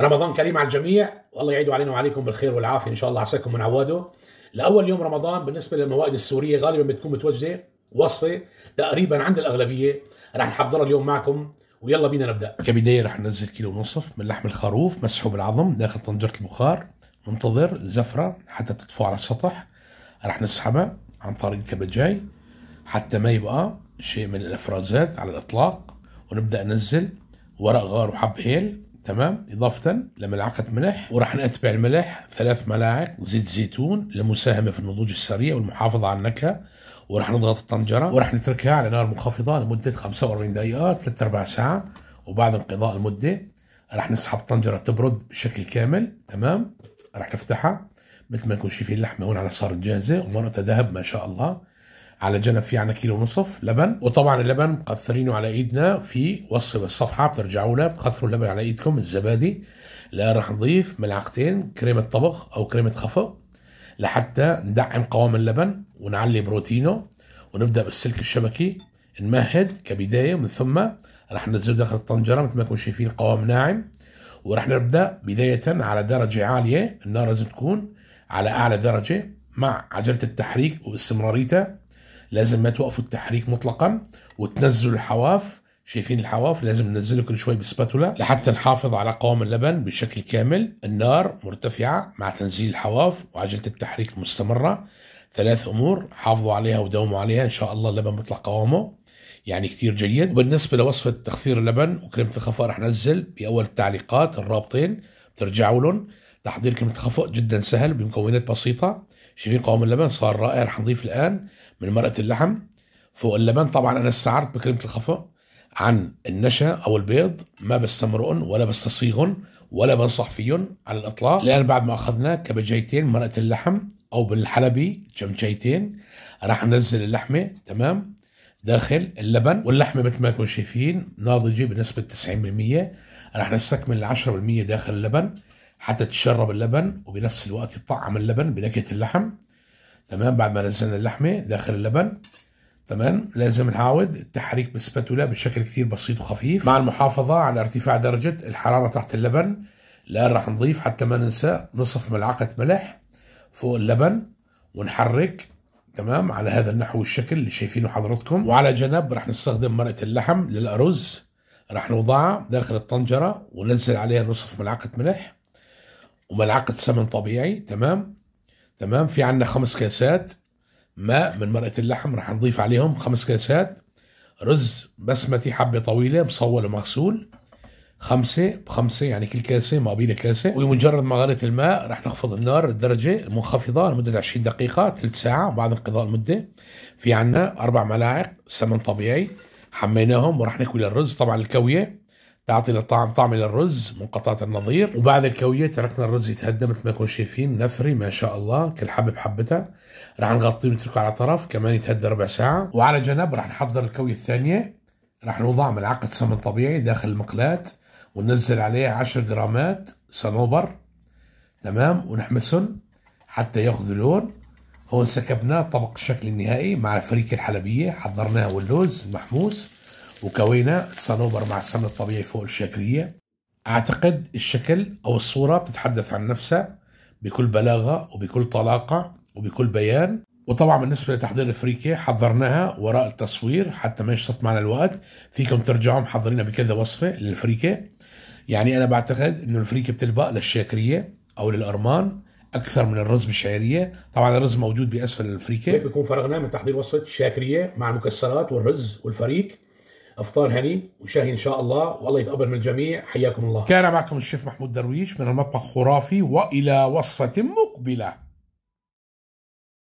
رمضان كريم على الجميع والله يعيده علينا وعليكم بالخير والعافيه ان شاء الله عساكم من عواده لاول يوم رمضان بالنسبه للموائد السوريه غالبا بتكون متوجهه وصفه تقريبا عند الاغلبيه رح نحضرها اليوم معكم ويلا بينا نبدا كبدايه رح ننزل كيلو ونصف من لحم الخروف مسحوب العظم داخل طنجره البخار منتظر زفره حتى تطفو على السطح رح نسحبها عن طريق الكبجاي حتى ما يبقى شيء من الافرازات على الاطلاق ونبدا ننزل ورق غار وحب هيل تمام إضافة لملعقة ملح وراح نتبع الملح ثلاث ملاعق زيت زيتون لمساهمة في النضوج السريع والمحافظة على النكهة وراح نضغط الطنجرة وراح نتركها على نار منخفضة لمدة 45 دقيقة ثلاث أربع ساعة وبعد انقضاء المدة راح نسحب الطنجرة تبرد بشكل كامل تمام راح نفتحها مثل ما نكون شايفين اللحمة هون على صارت جاهزة ومرتها ذهب ما شاء الله على جنب في عنا كيلو ونصف لبن وطبعا اللبن مقثرينه على ايدنا في وصف الصفحه بترجعوا لها بتقثروا اللبن على ايدكم الزبادي لا راح نضيف ملعقتين كريمه طبخ او كريمه خفق لحتى ندعم قوام اللبن ونعلي بروتينه ونبدا بالسلك الشبكي نمهد كبدايه ومن ثم راح ننزله داخل الطنجره مثل ما كنتم شايفين القوام ناعم وراح نبدا بدايه على درجه عاليه النار لازم تكون على اعلى درجه مع عجله التحريك واستمراريتها لازم ما توقفوا التحريك مطلقا وتنزلوا الحواف شايفين الحواف لازم ننزله كل شوي بسباتولا لحتى نحافظ على قوام اللبن بشكل كامل النار مرتفعة مع تنزيل الحواف وعجلة التحريك المستمرة ثلاث أمور حافظوا عليها وداوموا عليها إن شاء الله اللبن بيطلع قوامه يعني كثير جيد وبالنسبة لوصفة تخثير اللبن وكريمة الخفاء رح ننزل بأول التعليقات الرابطين بترجعوا لهم تحضير كريمة الخفاء جدا سهل بمكونات بسيطة شايفين قوام اللبن صار رائع رح نضيف الان من مرقه اللحم فوق اللبن طبعا انا استعرت بكلمه الخفا عن النشا او البيض ما بستمرقن ولا بستصيغن ولا بنصح فيهن على الاطلاق الان بعد ما اخذنا كبجيتين مرقه اللحم او بالحلبي جمجيتين راح ننزل اللحمه تمام داخل اللبن واللحمه مثل ما انكم شايفين ناضجه بنسبه 90% راح نستكمل 10% داخل اللبن حتى تشرب اللبن وبنفس الوقت يطعم اللبن بنكهه اللحم تمام بعد ما نزلنا اللحمه داخل اللبن تمام لازم نعاود التحريك بالسباتولا بشكل كثير بسيط وخفيف مع المحافظه على ارتفاع درجه الحراره تحت اللبن الان راح نضيف حتى ما ننسى نصف ملعقه ملح فوق اللبن ونحرك تمام على هذا النحو والشكل اللي شايفينه حضراتكم وعلى جنب راح نستخدم مرقه اللحم للارز راح نوضعها داخل الطنجره وننزل عليها نصف ملعقه ملح وملعقة سمن طبيعي تمام تمام في عندنا خمس كاسات ماء من مرقة اللحم رح نضيف عليهم خمس كاسات رز بسمتي حبة طويلة مصول ومغسول خمسة بخمسة يعني كل كاسة ما بين كاسة ومجرد ما غليت الماء رح نخفض النار الدرجة المنخفضة لمدة 20 دقيقة ثلث ساعة بعد انقضاء المدة في عنا أربع ملاعق سمن طبيعي حميناهم ورح نكوي الرز طبعا الكوية تعطي للطعم طعم للرز منقطعة النظير وبعد الكوية تركنا الرز يتهدى مثل ما يكون شايفين نثري ما شاء الله كل حبة بحبتها راح نغطيه ونتركه على طرف كمان يتهدى ربع ساعة وعلى جنب راح نحضر الكوية الثانية راح نوضع ملعقة سمن طبيعي داخل المقلاة وننزل عليه 10 جرامات صنوبر تمام ونحمسهم حتى ياخذوا لون هون سكبنا طبق الشكل النهائي مع الفريكة الحلبية حضرناها واللوز المحموس وكوينا الصنوبر مع السمن الطبيعي فوق الشكلية أعتقد الشكل أو الصورة بتتحدث عن نفسها بكل بلاغة وبكل طلاقة وبكل بيان وطبعا بالنسبة لتحضير الفريكة حضرناها وراء التصوير حتى ما يشتط معنا الوقت فيكم ترجعوا محضرينها بكذا وصفة للفريكة يعني أنا بعتقد أنه الفريكة بتلبق للشاكرية أو للأرمان اكثر من الرز بالشعيريه طبعا الرز موجود باسفل الفريكه هيك بيكون فرغنا من تحضير وصفه الشاكريه مع المكسرات والرز والفريك افطار هني وشهي ان شاء الله والله يتقبل من الجميع حياكم الله كان معكم الشيف محمود درويش من المطبخ خرافي والى وصفه مقبله